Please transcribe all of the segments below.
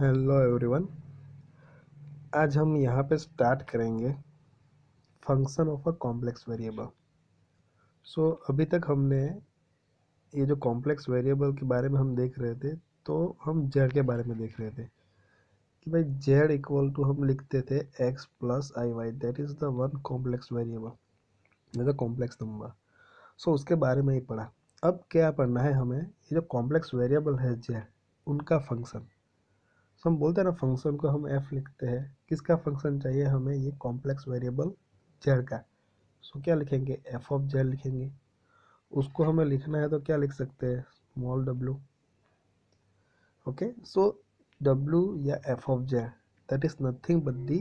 Hello everyone आज हम यहाँ पे स्टार्ट करेंगे function of a complex variable so अभी तक हमने ये जो कॉम्प्लेक्स वेरिएबल के बारे में हम देख रहे थे तो हम जेड के बारे में देख रहे थे कि भाई जेड इक्वल टू हम लिखते थे x plus i y that is the one complex variable the complex number so उसके बारे में ही पढ़ा अब क्या पढ़ना है हमें ये जो कॉम्प्लेक्स वेरिएबल है जेड उनका फंक्शन हम बोलते हैं ना फंक्शन को हम एफ लिखते हैं किसका फंक्शन चाहिए हमें ये कॉम्प्लेक्स वेरिएबल जेड का सो so, क्या लिखेंगे एफ ऑफ जेड लिखेंगे उसको हमें लिखना है तो क्या लिख सकते हैं small W okay so W या F of Z that is nothing but the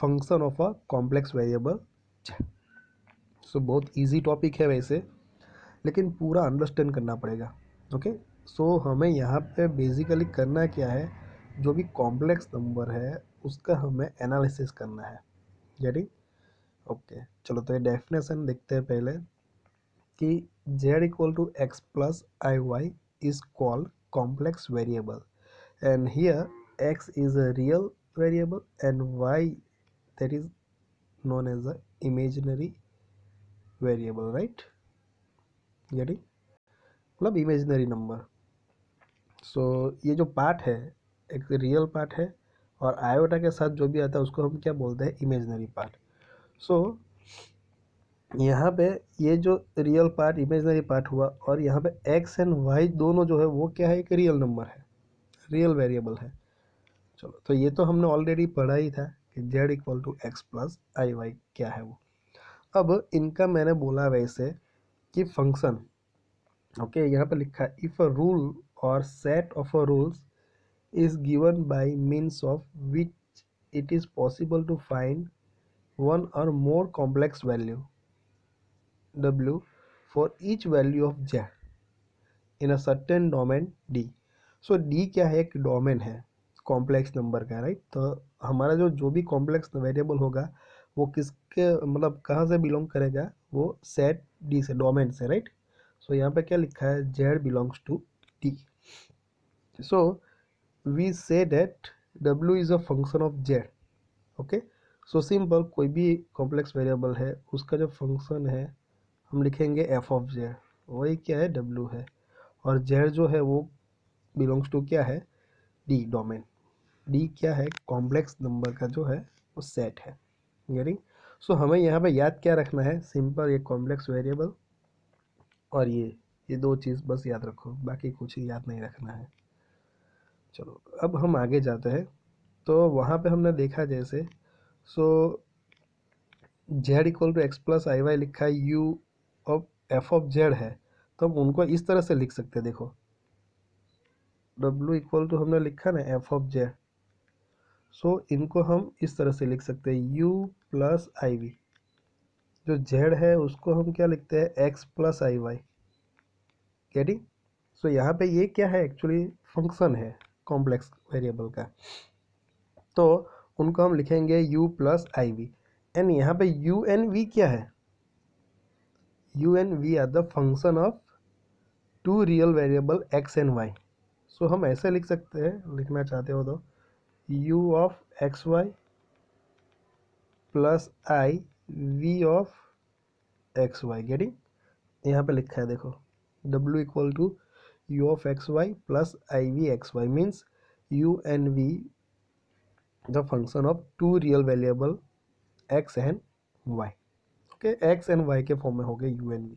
function of a complex variable Z so बहुत इजी टॉपिक है वैसे लेकिन पूरा अंडरस्टैंड करना पड़ेगा ओके okay? सो so, हमें यहाँ पे बेसिकली करना क्या है जो भी कॉम्प्लेक्स नंबर है उसका हमें एनालिसिस करना है यानी ओके चलो तो ये डेफिनेशन देखते हैं पहले कि z equal to x plus i y is called complex variable and here x is a real variable and y that is known as a imaginary variable right यानी मतलब इमेजनरी नंबर सो ये जो part है एक real part है और iota के साथ जो भी आता है उसको हम क्या बोलते हैं इमेजनरी पार्ट सो यहाँ पे ये जो रियल पार्ट इमेजनरी पार्ट हुआ और यहाँ पे एक्स एंड वाई दोनों जो है वो क्या है एक रियल नंबर है रियल वेरिएबल है चलो तो ये तो हमने ऑलरेडी पढ़ा ही था कि z equal to x plus i y क्या है वो अब इनका मैंने बोला वैसे कि फंक्शन ओके यहाँ पे लिखा इफ़ अ रूल और set of a rules is given by means of which it is possible to find one or more complex value w for each value of z in a certain domain d so, d क्या है एक domain है complex number का right तो हमारा जो जो भी complex variable होगा वो किसके मतलब कहाँ से belong करेगा वो set d से domain से right so, यहाँ पे क्या लिखा है z belongs to D so we say that डब्ल्यू is a function of z okay so simple कोई भी कॉम्प्लेक्स वेरिएबल है उसका जो फंक्शन है हम लिखेंगे एफ ऑफ जेड वही क्या है डब्ल्यू है और जेड जो है वो बिलोंग्स टू क्या है डी डोमेन डी क्या है कॉम्प्लेक्स नंबर का जो है वो सेट है यानी सो so, हमें यहाँ पे याद क्या रखना है सिंपल ये कॉम्प्लेक्स वेरिएबल और ये ये दो चीज़ बस याद रखो बाकी कुछ याद नहीं रखना है चलो अब हम आगे जाते हैं तो वहाँ पे हमने देखा जैसे so z equal to x plus i y लिखा है u of f of z है तो हम उनको इस तरह से लिख सकते हैं देखो डब्ल्यू इक्वल टू हमने लिखा ना एफ ऑफ जेड सो इनको हम इस तरह से लिख सकते हैं यू प्लस आई वी जो जेड है उसको हम क्या लिखते हैं एक्स प्लस आई वाई कैटिंग सो यहाँ पे ये क्या है एक्चुअली फंक्शन है कॉम्प्लेक्स वेरिएबल का तो उनको हम लिखेंगे you plus i we and यहाँ पे यू एन वी क्या है you N V are the function of to real variable x and Y सो हम ऐसे लिख सकते हैं लिखना चाहते हो तो u of x y plus i v of x y getting यहाँ पे लिखा है देखो w equal to u of xy plus iv xy means u and v the function of two real variable x and y okay okay? x and y के form में हो गए u N v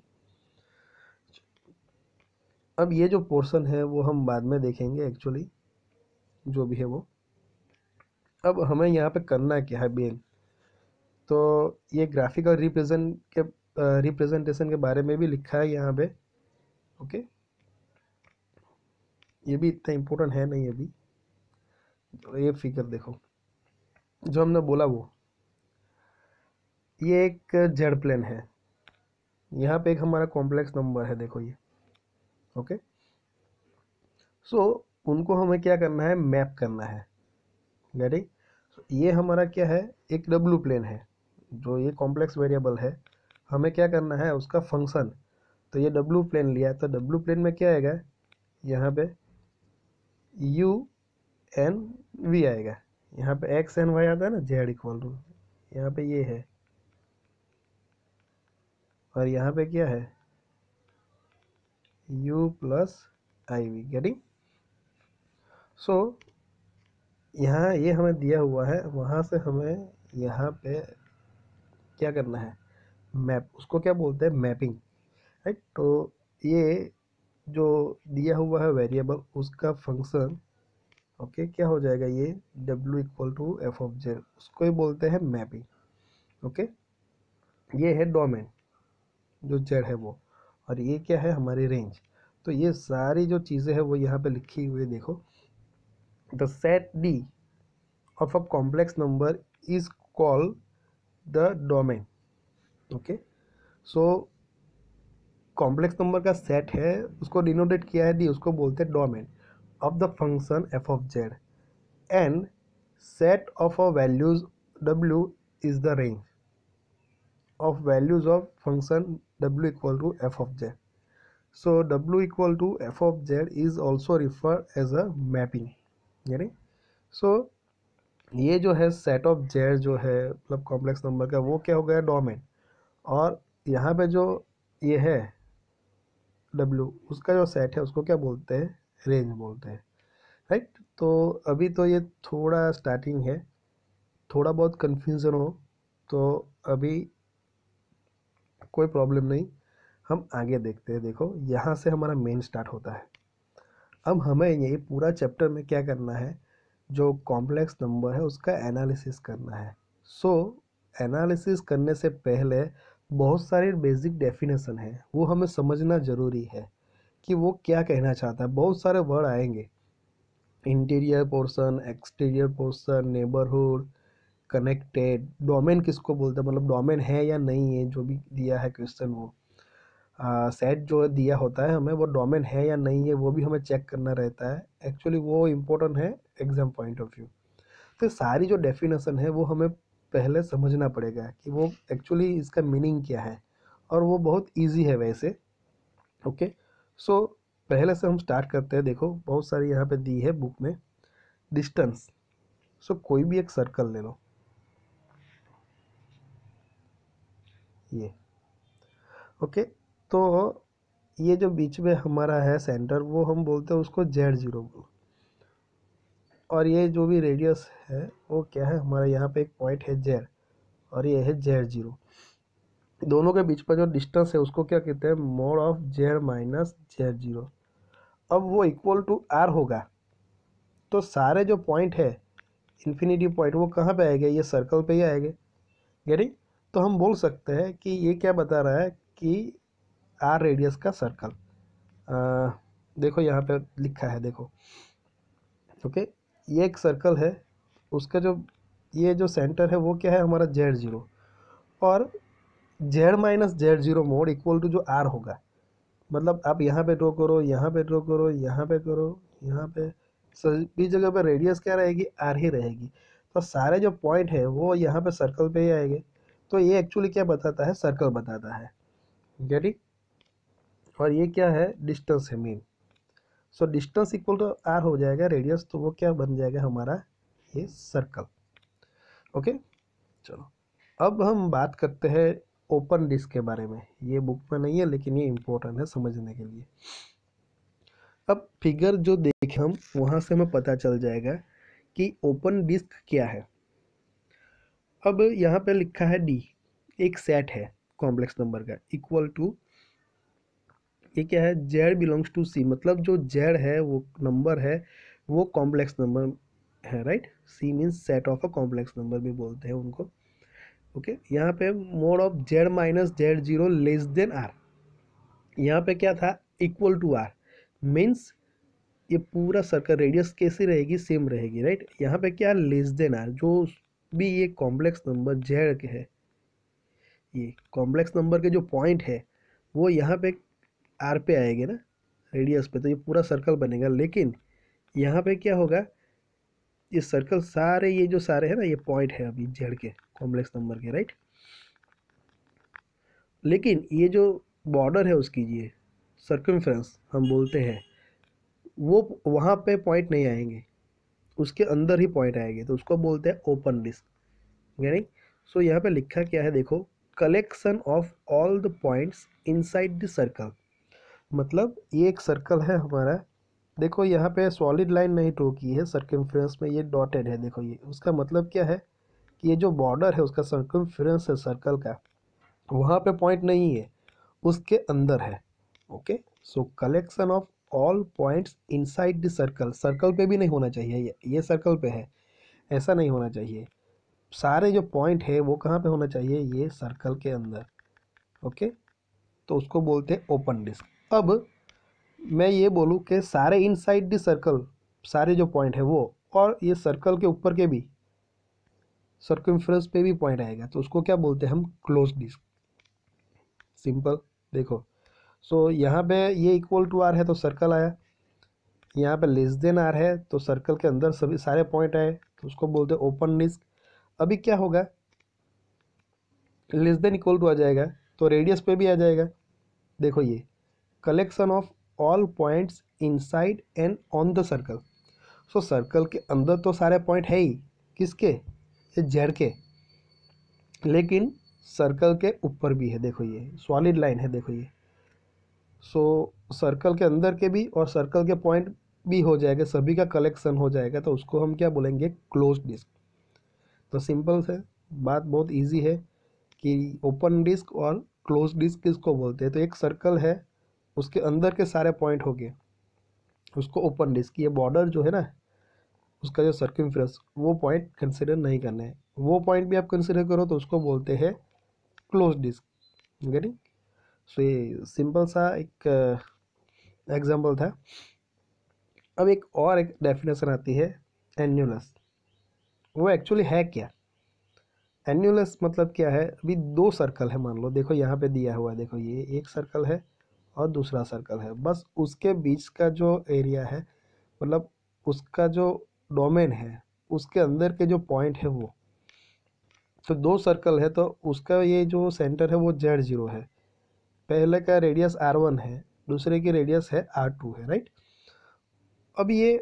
अब ये जो portion है वो हम बाद में देखेंगे एक्चुअली जो भी है वो अब हमें यहाँ पे करना क्या है बेन तो ये ग्राफिकल रिप्रेजेंट के रिप्रेजेंटेशन के बारे में भी लिखा है यहाँ पे ओके okay? ये भी इतना इम्पोर्टेंट है नहीं अभी ये फिगर देखो जो हमने बोला वो ये एक जेड प्लेन है यहाँ पे एक हमारा कॉम्प्लेक्स नंबर है देखो ये ओके सो so, उनको हमें क्या करना है मैप करना है डेडी so, ये हमारा क्या है एक डब्लू प्लेन है जो ये कॉम्प्लेक्स वेरिएबल है हमें क्या करना है उसका फंक्शन तो ये डब्लू प्लेन लिया तो डब्लू प्लेन में क्या आएगा यहाँ पे यू एन वी आएगा यहाँ पे एक्स एन वाई आता है ना जेड इक्वल टू यहाँ पे ये है और यहाँ पे क्या है u plus i v getting so यहाँ ये हमें दिया हुआ है वहाँ से हमें यहाँ पे क्या करना है मैप उसको क्या बोलते हैं मैपिंग राइट तो ये जो दिया हुआ है वेरिएबल उसका फंक्शन ओके okay, क्या हो जाएगा ये डब्ल्यू equal to f of z उसको ही बोलते हैं मैपिंग ओके ये है डोमेन जो जेड है वो और ये क्या है हमारी रेंज तो ये सारी जो चीज़ें हैं वो यहाँ पे लिखी हुई देखो the set D of a complex number is called the domain okay so complex number का सेट है उसको डिनोटेट किया है डी उसको बोलते हैं domain of the function F of Z and set of a values W is the range of values of function W equal to f of Z so W equal to f of Z is also refer as a mapping यानी सो ये जो है set of Z जो है मतलब complex number का वो क्या हो गया डोमेन और यहाँ पे जो ये है डब्ल्यू उसका जो सेट है उसको क्या बोलते हैं रेंज बोलते हैं राइट तो अभी तो ये थोड़ा स्टार्टिंग है थोड़ा बहुत कन्फ्यूज़न हो तो अभी कोई प्रॉब्लम नहीं हम आगे देखते हैं देखो यहाँ से हमारा मेन स्टार्ट होता है अब हमें ये पूरा चैप्टर में क्या करना है जो कॉम्प्लेक्स नंबर है उसका एनालिसिस करना है सो so, एनालिसिस करने से पहले बहुत सारे बेसिक डेफिनेशन हैं वो हमें समझना ज़रूरी है कि वो क्या कहना चाहता है बहुत सारे वर्ड आएंगे interior portion exterior portion neighbourhood connected domain किसको बोलते हैं मतलब डोमेन है या नहीं है जो भी दिया है क्वेश्चन वो सेट जो दिया होता है हमें वो डोमेन है या नहीं है वो भी हमें चेक करना रहता है एक्चुअली वो इम्पोर्टेंट है एग्ज़ाम पॉइंट ऑफ व्यू तो सारी जो डेफिनेशन है वो हमें पहले समझना पड़ेगा कि वो एक्चुअली इसका मीनिंग क्या है और वो बहुत ईजी है वैसे ओके सो पहले से हम स्टार्ट करते हैं देखो बहुत सारी यहाँ पे दी है बुक में डिस्टेंस सो कोई भी एक सर्कल ले लो ये ओके तो ये जो बीच में हमारा है सेंटर वो हम बोलते हैं उसको जेड ज़ीरो बोलो और ये जो भी रेडियस है वो क्या है हमारा यहाँ पे एक पॉइंट है जेड और ये है जेड जीरो दोनों के बीच पर जो डिस्टेंस है उसको क्या कहते हैं mod of z minus z zero अब वो इक्वल टू आर होगा तो सारे जो पॉइंट है इन्फिनिटी पॉइंट वो कहाँ पे आएगा ये सर्कल पे ही आएंगे गेटिंग तो हम बोल सकते हैं कि ये क्या बता रहा है कि आर रेडियस का सर्कल आ, देखो यहाँ पर लिखा है देखो ओके ये एक सर्कल है उसका जो ये जो सेंटर है वो क्या है हमारा जेड ज़ीरो और z minus z zero mod equal to जो आर होगा मतलब आप यहाँ पे ड्रॉ करो यहाँ पे ड्रॉ करो यहाँ पे करो यहाँ पे सभी जगह पे रेडियस क्या रहेगी आर ही रहेगी तो सारे जो पॉइंट है वो यहाँ पे सर्कल पे ही आएंगे तो ये एक्चुअली क्या बताता है सर्कल बताता है गेटिंग और ये क्या है डिस्टेंस है mean so distance equal to R हो जाएगा रेडियस तो वो क्या बन जाएगा हमारा ये सर्कल ओके चलो अब हम बात करते हैं ओपन डिस्क के बारे में ये बुक में नहीं है लेकिन ये इम्पोर्टेंट है समझने के लिए अब फिगर जो देखे हम वहाँ से हमें पता चल जाएगा कि ओपन डिस्क क्या है अब यहाँ पे लिखा है डी एक सेट है कॉम्प्लेक्स नंबर का इक्वल टू ये क्या है जेड बिलोंग्स टू सी मतलब जो जेड है वो नंबर है वो कॉम्प्लेक्स नंबर है right C means set of a complex number भी बोलते हैं उनको ओके okay? यहाँ पे mod of z minus z zero less than R यहाँ पे क्या था इक्वल टू आर मीन्स ये पूरा सर्कल रेडियस कैसी रहेगी सेम रहेगी राइट यहाँ पे क्या लेस देन आर जो भी ये कॉम्प्लेक्स नंबर जेड के है ये कॉम्प्लेक्स नंबर के जो पॉइंट है वो यहाँ पे आर पे आएंगे ना रेडियस पे तो ये पूरा सर्कल बनेगा लेकिन यहाँ पे क्या होगा ये सर्कल सारे ये जो सारे हैं ना ये पॉइंट है अभी जेड के कॉम्प्लेक्स नंबर के राइट लेकिन ये जो बॉर्डर है उसकी ये सर्कमफ्रेंस हम बोलते हैं वो वहाँ पे पॉइंट नहीं आएंगे उसके अंदर ही पॉइंट आएंगे तो उसको बोलते हैं ओपन डिस्क यानी सो यहाँ पे लिखा क्या है देखो collection of all the points inside the circle मतलब ये एक सर्कल है हमारा देखो यहाँ पे सॉलिड लाइन नहीं ड्रो की है सर्कम में ये डॉटेड है देखो ये उसका मतलब क्या है कि ये जो बॉर्डर है उसका सर्कम है सर्कल का वहाँ पे पॉइंट नहीं है उसके अंदर है okay so collection of all points inside the circle circle पे भी नहीं होना चाहिए ये ये सर्कल पे है ऐसा नहीं होना चाहिए सारे जो पॉइंट है वो कहाँ पे होना चाहिए ये सर्कल के अंदर ओके तो उसको बोलते हैं ओपन डिस्क अब मैं ये बोलूँ कि सारे इनसाइड दी सर्कल सारे जो पॉइंट है वो और ये सर्कल के ऊपर के भी इन्फ्रेंस पे भी पॉइंट आएगा तो उसको क्या बोलते हैं हम क्लोज डिस्क सिंपल देखो सो so, यहाँ पे ये इक्वल टू आर है तो सर्कल आया यहाँ पे लेस देन आर है तो सर्कल के अंदर सभी सारे पॉइंट आए तो उसको बोलते हैं ओपन डिस्क अभी क्या होगा लेस देन इक्वल टू आ जाएगा तो रेडियस पे भी आ जाएगा देखो ये of all points inside and on the circle so circle के अंदर तो सारे पॉइंट है ही किसके ये जेड के लेकिन सर्कल के ऊपर भी है देखो ये सॉलिड लाइन है देखो ये सो so, सर्कल के अंदर के भी और सर्कल के पॉइंट भी हो जाएगा सभी का कलेक्शन हो जाएगा तो उसको हम क्या बोलेंगे क्लोज डिस्क तो सिंपल से बात बहुत इजी है कि ओपन डिस्क और क्लोज डिस्क किसको बोलते हैं तो एक सर्कल है उसके अंदर के सारे पॉइंट हो गए उसको ओपन डिस्क ये बॉर्डर जो है ना उसका जो सर्किम वो पॉइंट कंसिडर नहीं करना है वो पॉइंट भी आप कंसिडर करो तो उसको बोलते हैं क्लोज डिस्क गेटिंग सो ये सिंपल सा एक एग्जांपल uh, था अब एक और एक डेफिनेशन आती है एन्यूलस वो एक्चुअली है क्या एन्यूलस मतलब क्या है अभी दो सर्कल है मान लो देखो यहाँ पे दिया हुआ है देखो ये एक सर्कल है और दूसरा सर्कल है बस उसके बीच का जो एरिया है मतलब उसका जो डोमेन है उसके अंदर के जो पॉइंट है वो तो दो सर्कल है तो उसका ये जो सेंटर है वो जेड ज़ीरो है पहले का रेडियस आर वन है दूसरे की रेडियस है आर टू है राइट अब ये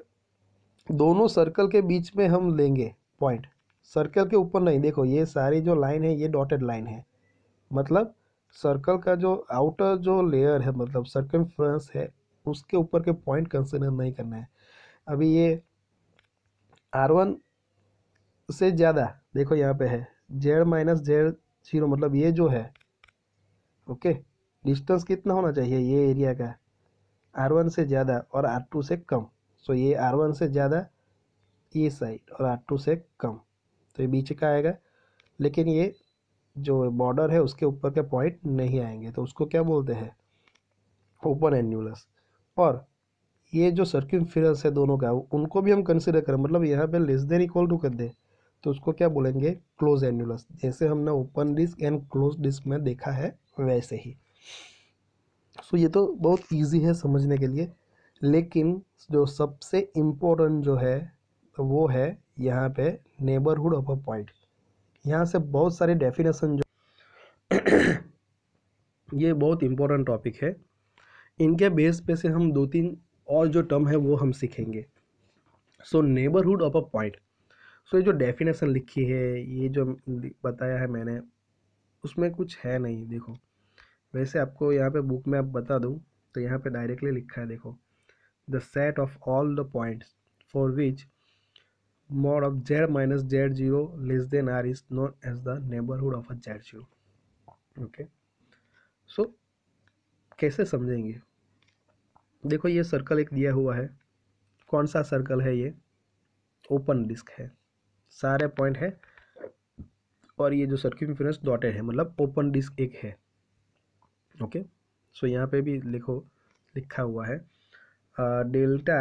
दोनों सर्कल के बीच में हम लेंगे पॉइंट सर्कल के ऊपर नहीं देखो ये सारी जो लाइन है ये डॉटेड लाइन है मतलब सर्कल का जो आउटर जो लेयर है मतलब सर्कम है उसके ऊपर के पॉइंट कंसिडर नहीं करना है अभी ये आर वन से ज़्यादा देखो यहाँ पे है जेड माइनस जेड जीरो मतलब ये जो है ओके डिस्टेंस कितना होना चाहिए ये एरिया का आर वन से ज़्यादा और आर टू से कम सो ये आर वन से ज़्यादा ये साइड और आर टू से कम तो ये बीच का आएगा लेकिन ये जो बॉर्डर है उसके ऊपर के पॉइंट नहीं आएंगे तो उसको क्या बोलते हैं ओपन एन्यूलस और ये जो सर्किमफिरस है दोनों का उनको भी हम कंसिडर करें मतलब यहाँ पे लेस देन इक्वल टू कर दें तो उसको क्या बोलेंगे क्लोज एन्यूलस जैसे हमने open disk and close disk में देखा है वैसे ही सो ये तो बहुत ईजी है समझने के लिए लेकिन जो सबसे इम्पोर्टेंट जो है वो है यहाँ पे नेबरहुड ऑफ अ पॉइंट यहाँ से बहुत सारे डेफिनेशन जो ये बहुत इम्पोर्टेंट टॉपिक है इनके बेस पे से हम दो तीन और जो टर्म है वो हम सीखेंगे so neighbourhood of a point so ये जो डेफिनेशन लिखी है ये जो बताया है मैंने उसमें कुछ है नहीं देखो वैसे आपको यहाँ पे बुक में आप बता दूँ तो यहाँ पे डायरेक्टली लिखा है देखो the set of all the points for which mod of z minus z0 less than r is known as the neighborhood of a zero okay so कैसे समझेंगे देखो ये सर्कल एक दिया हुआ है कौन सा सर्कल है ये ओपन डिस्क है सारे पॉइंट है और ये जो सर्क्यूमफ्रेंस डॉटेड है मतलब ओपन डिस्क एक है ओके सो यहाँ पे भी लिखो लिखा हुआ है delta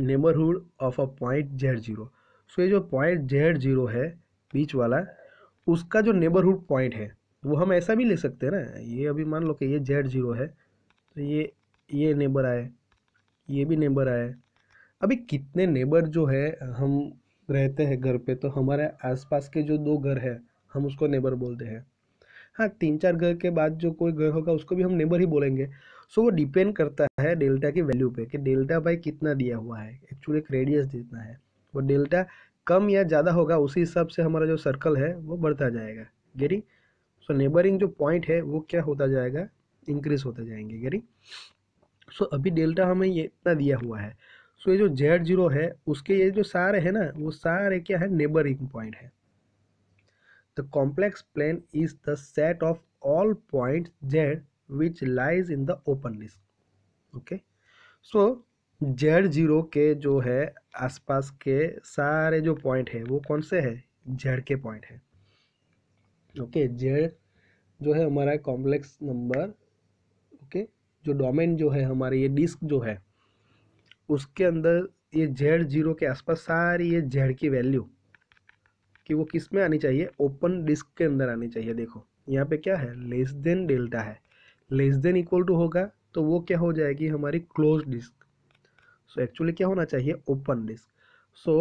neighbourhood of a point z zero so ये जो पॉइंट जेड जीरो है बीच वाला उसका जो नेबरहुड पॉइंट है वो हम ऐसा भी ले सकते हैं ना ये अभी मान लो कि ये जेड जीरो है तो ये ये नेबर आए ये भी नेबर आए अभी कितने नेबर जो है हम रहते हैं घर पे तो हमारे आसपास के जो दो घर हैं हम उसको नेबर बोलते हैं हाँ तीन चार घर के बाद जो कोई घर होगा उसको भी हम नेबर ही बोलेंगे सो so, वो डिपेंड करता है डेल्टा की वैल्यू पे कि डेल्टा बाई कितना दिया हुआ है एक्चुअली एक रेडियस जितना है वो डेल्टा कम या ज़्यादा होगा उसी हिसाब से हमारा जो सर्कल है वो बढ़ता जाएगा गेरी सो नेबरिंग जो पॉइंट है वो क्या होता जाएगा इंक्रीज होते जाएंगे गेरी सो so, अभी डेल्टा हमें ये इतना दिया हुआ है सो so, ये जो जेड जीरो है उसके ये जो सारे है ना वो सारे क्या है नेबरिंग पॉइंट है the complex plane is the set of all point z which lies in the open disk okay so z zero के जो है आसपास के सारे जो पॉइंट है वो कौन से है जेड के पॉइंट है ओके okay, जेड जो है हमारा कॉम्प्लेक्स नंबर ओके जो डोमेन जो है हमारे ये डिस्क जो है उसके अंदर ये जेड जीरो के आसपास सारी ये जेड की वैल्यू कि वो किस में आनी चाहिए ओपन डिस्क के अंदर आनी चाहिए देखो यहाँ पे क्या है लेस देन डेल्टा है लेस देन इक्वल टू होगा तो वो क्या हो जाएगी हमारी क्लोज डिस्क सो एक्चुअली क्या होना चाहिए open disk so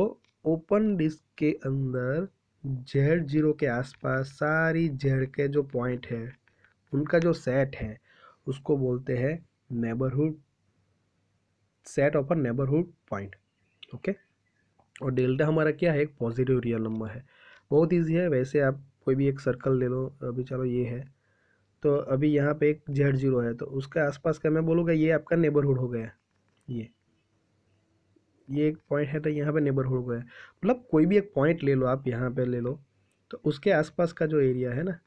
open disk के अंदर जेड जीरो के आसपास सारी जेड के जो पॉइंट है उनका जो सेट है उसको बोलते हैं neighbourhood set of a neighbourhood point okay और डेल्टा हमारा क्या है एक पॉजिटिव रियल नंबर है बहुत ईजी है वैसे आप कोई भी एक सर्कल ले लो अभी चलो ये है तो अभी यहाँ पे एक जेड जीरो है तो उसके आसपास का मैं बोलूँगा ये आपका नेबरहुड हो गया ये ये एक पॉइंट है तो यहाँ पे नेबरहुड हो गया मतलब कोई भी एक पॉइंट ले लो आप यहाँ पे ले लो तो उसके आसपास का जो एरिया है ना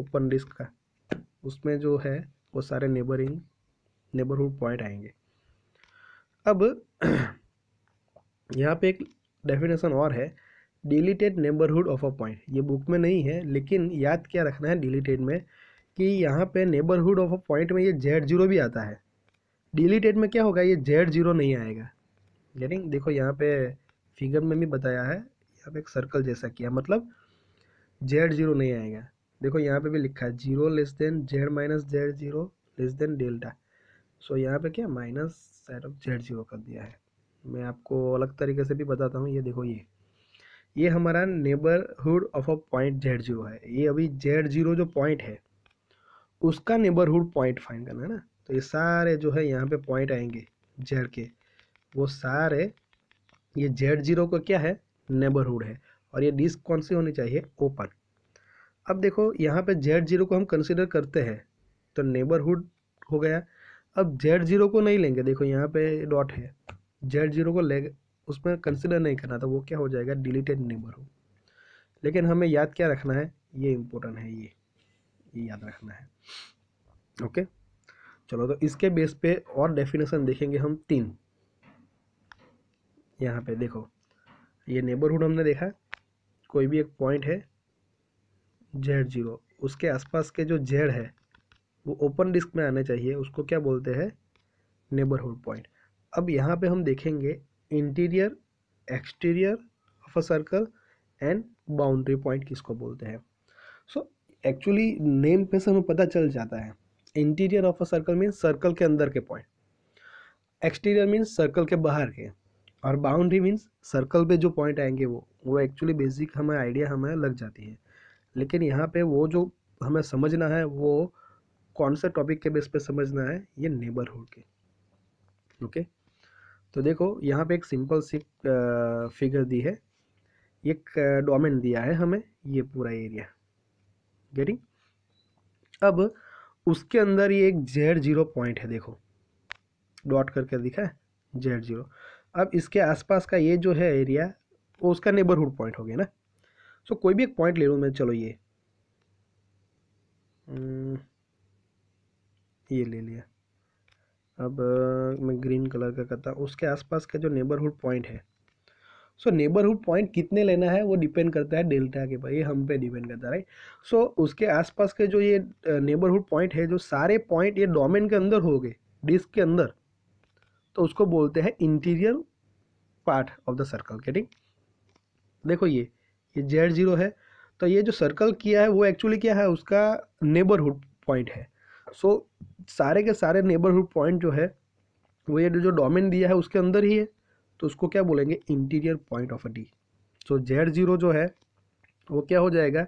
ओपन डिस्क का उसमें जो है वो सारे नेबरिंग नेबरहुड पॉइंट आएंगे अब यहाँ पे एक डेफिनेशन और है deleted neighbourhood of a point ये बुक में नहीं है लेकिन याद क्या रखना है डिलीटेड में कि यहाँ पे नेबरहुड ऑफ अ पॉइंट में ये जेड जीरो भी आता है डिलीटेड में क्या होगा ये जेड जीरो नहीं आएगा यानी देखो यहाँ पे फिगर में भी बताया है यहाँ पे एक सर्कल जैसा किया मतलब जेड जीरो नहीं आएगा देखो यहाँ पे भी लिखा है zero less than z minus z zero less than delta so यहाँ पे क्या minus side of z zero कर दिया है मैं आपको अलग तरीके से भी बताता हूँ ये देखो ये ये हमारा neighbourhood of a point z zero है ये अभी जेड जीरो जो पॉइंट है उसका नेबरहुड पॉइंट फाइंड करना है ना तो ये सारे जो है यहाँ पे पॉइंट आएंगे जेड के वो सारे ये जेड जीरो का क्या है नेबरहुड है और ये डिस्क कौन सी होनी चाहिए ओपन अब देखो यहाँ पे जेड जीरो को हम कंसिडर करते हैं तो नेबरहुड हो गया अब जेड जीरो को नहीं लेंगे देखो यहाँ पे डॉट है जेड जीरो को ले उसमें कंसिडर नहीं करना था तो वो क्या हो जाएगा डिलीटेड नेबरहुड लेकिन हमें याद क्या रखना है ये इम्पोर्टेंट है ये ये याद रखना है ओके चलो तो इसके बेस पे और डेफिनेशन देखेंगे हम तीन यहाँ पे देखो ये नेबरहुड हमने देखा कोई भी एक पॉइंट है जेड जीरो उसके आसपास के जो जेड है वो ओपन डिस्क में आने चाहिए उसको क्या बोलते हैं नेबरहुड पॉइंट अब यहाँ पे हम देखेंगे interior exterior of a circle and boundary point किसको बोलते हैं सो so, एक्चुअली नेम पे से हमें पता चल जाता है interior of a circle means circle के अंदर के पॉइंट एक्सटीरियर मीन्स सर्कल के बाहर के और बाउंड्री मीन्स सर्कल पे जो पॉइंट आएंगे वो वो एक्चुअली बेसिक हमें आइडिया हमें लग जाती है लेकिन यहाँ पे वो जो हमें समझना है वो कौन से टॉपिक के बेस पे समझना है ये नेबरहुड के ओके तो देखो यहाँ पे एक सिंपल सी फिगर दी है एक डोमेन दिया है हमें ये पूरा एरिया गेटिंग अब उसके अंदर ये एक जेड जीरो पॉइंट है देखो डॉट करके दिखा है जेड जीरो अब इसके आसपास का ये जो है एरिया वो उसका नेबरहुड पॉइंट हो गया ना सो कोई भी एक पॉइंट ले लूँ मैं चलो ये hmm, ये ले लिया अब मैं ग्रीन कलर का करता उसके आसपास का जो नेबरहुड पॉइंट है सो नेबरहुड पॉइंट कितने लेना है वो डिपेंड करता है डेल्टा के पर ये हम पे डिपेंड करता है राइट सो so, उसके आसपास के जो ये नेबरहुड पॉइंट है जो सारे पॉइंट ये डोमेन के अंदर हो गए डिस्क के अंदर तो उसको बोलते हैं interior part of the circle के ठीक देखो ये ये जेड जीरो है तो ये जो सर्कल किया है वो एक्चुअली क्या है उसका नेबरहुड पॉइंट है सो so, सारे के सारे नेबरहुड पॉइंट जो है वो ये जो डोमेन दिया है उसके अंदर ही है तो उसको क्या बोलेंगे interior point of D so z zero जो है वो क्या हो जाएगा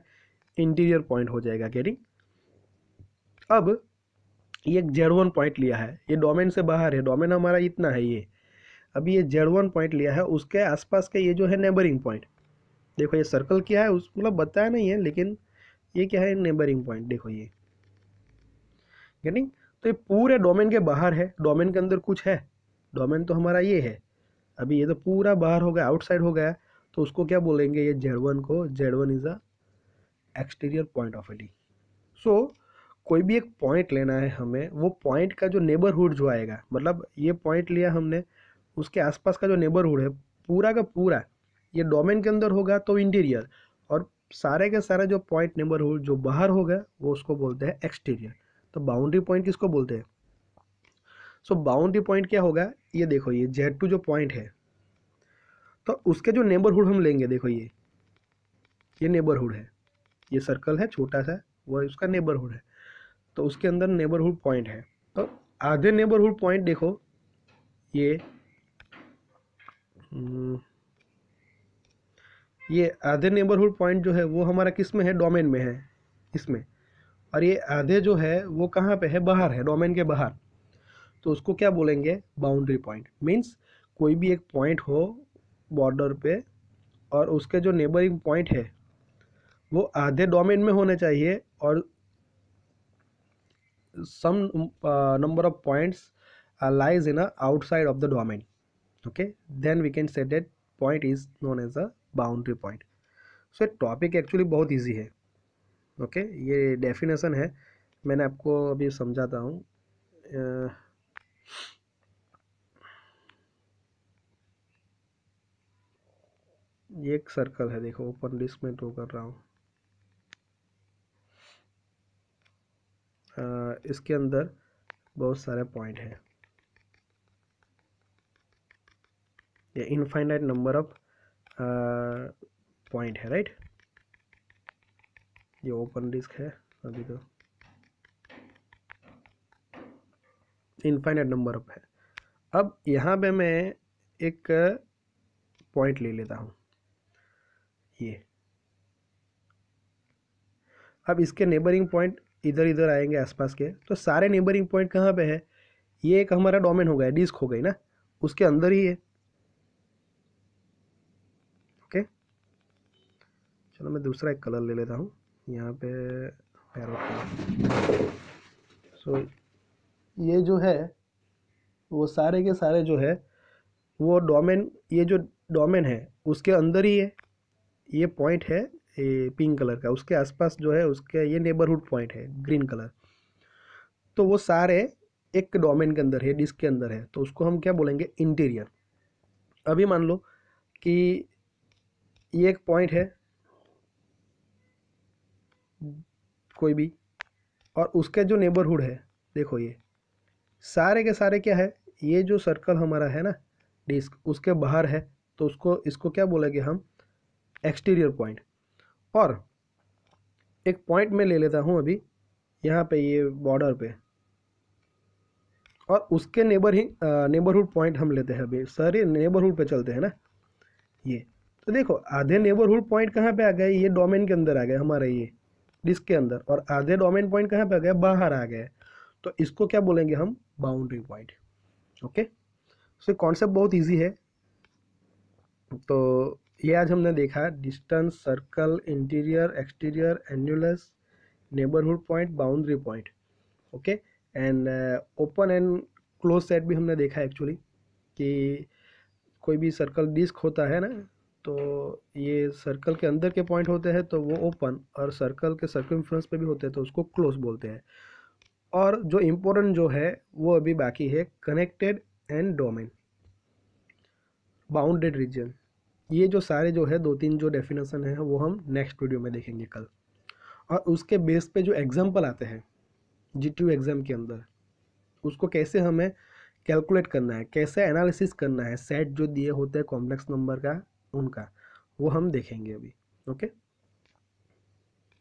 इंटीरियर पॉइंट हो जाएगा कैरिंग अब ये जेड वन पॉइंट लिया है ये डोमेन से बाहर है डोमेन हमारा इतना है ये अभी ये जेड वन पॉइंट लिया है उसके आसपास के ये जो है नेबरिंग पॉइंट देखो ये सर्कल क्या है उस मतलब बताया नहीं है लेकिन ये क्या है नेबरिंग पॉइंट देखो ये कैटिंग तो ये पूरे डोमेन के बाहर है डोमेन के अंदर कुछ है डोमेन तो हमारा ये है अभी ये तो पूरा बाहर हो गया आउटसाइड हो गया तो उसको क्या बोलेंगे ये जेड वन को z one is a exterior point of a D so कोई भी एक पॉइंट लेना है हमें वो पॉइंट का जो नेबरहुड जो आएगा मतलब ये पॉइंट लिया हमने उसके आसपास का जो नेबरहुड है पूरा का पूरा ये डोमेन के अंदर होगा तो इंटीरियर और सारे के सारे जो पॉइंट नेबरहुड जो बाहर होगा वो उसको बोलते हैं एक्सटीरियर तो बाउंड्री पॉइंट किसको बोलते हैं सो बाउंड्री पॉइंट क्या होगा ये देखो ये जेड टू जो पॉइंट है तो उसके जो नेबरहुड हम लेंगे देखो ये ये नेबरहुड है ये सर्कल है छोटा सा वह उसका नेबरहुड है तो उसके अंदर नेबरहुड पॉइंट है तो आधे नेबरहुड पॉइंट देखो ये हम्म, ये आधे नेबरहुड पॉइंट जो है वो हमारा किस में है डोमेन में है इसमें और ये आधे जो है वो कहाँ पे है बाहर है डोमेन के बाहर तो उसको क्या बोलेंगे बाउंड्री पॉइंट मीन्स कोई भी एक पॉइंट हो बॉर्डर पे और उसके जो नेबरिंग पॉइंट है वो आधे डोमेन में होने चाहिए और some number of points in a outside of the the okay then we can can that point is known as a boundary point so ये टॉपिक एक्चुअली बहुत ईजी है ओके okay? ये डेफिनेशन है मैंने आपको अभी समझाता हूँ uh, ये एक सर्कल है देखो ओपन डिस्क में ड्रो कर रहा हूँ इसके अंदर बहुत सारे पॉइंट हैं ये इनफाइनाइट नंबर ऑफ पॉइंट है राइट ये ओपन डिस्क है अभी तो इनफाइनाइट नंबर ऑफ है अब यहाँ पे मैं एक पॉइंट ले लेता हूँ ये अब इसके नेबरिंग पॉइंट इधर इधर आएंगे आसपास के तो सारे नेबरिंग पॉइंट कहाँ पे है ये एक हमारा डोमेन हो गया डिस्क हो गई ना उसके अंदर ही है ओके चलो मैं दूसरा एक कलर ले लेता हूँ यहाँ पे सो ये जो है वो सारे के सारे जो है वो डोमेन ये जो डोमेन है उसके अंदर ही है ये पॉइंट है ये पिंक कलर का उसके आसपास जो है उसके ये नेबरहुड पॉइंट है ग्रीन कलर तो वो सारे एक डोमेन के अंदर है डिस्क के अंदर है तो उसको हम क्या बोलेंगे इंटीरियर अभी मान लो कि ये एक पॉइंट है कोई भी और उसके जो नेबरहुड है देखो ये सारे के सारे क्या है ये जो सर्कल हमारा है ना डिस्क उसके बाहर है तो उसको इसको क्या बोलेंगे हम एक्सटीरियर पॉइंट और एक पॉइंट में ले लेता हूँ अभी यहाँ पे ये बॉर्डर पे और उसके नेबर ही नेबरहुड पॉइंट हम लेते हैं अभी सारे नेबरहुड पे चलते हैं ना ये तो देखो आधे नेबरहुड पॉइंट कहाँ पे आ गए ये डोमेन के अंदर आ गए हमारा ये डिस्क के अंदर और आधे डोमेन पॉइंट कहाँ पे आ गए बाहर आ गए तो इसको क्या बोलेंगे हम boundary wide okay so concept बहुत इजी है तो ये आज हमने देखा distance circle interior exterior annulus neighbourhood point boundary point okay and open and close set भी हमने देखा एक्चुअली कि कोई भी सर्कल डिस्क होता है ना तो ये सर्कल के अंदर के पॉइंट होते हैं तो वो ओपन और सर्कल के सर्कल पे भी होते हैं तो उसको क्लोज बोलते हैं और जो इम्पोर्टेंट जो है वो अभी बाकी है connected and domain bounded region ये जो सारे जो है दो तीन जो डेफिनेशन है वो हम नेक्स्ट वीडियो में देखेंगे कल और उसके बेस पे जो एग्जाम्पल आते हैं जी एग्ज़ाम के अंदर उसको कैसे हमें कैलकुलेट करना है कैसे एनालिसिस करना है सेट जो दिए होते हैं कॉम्प्लेक्स नंबर का उनका वो हम देखेंगे अभी ओके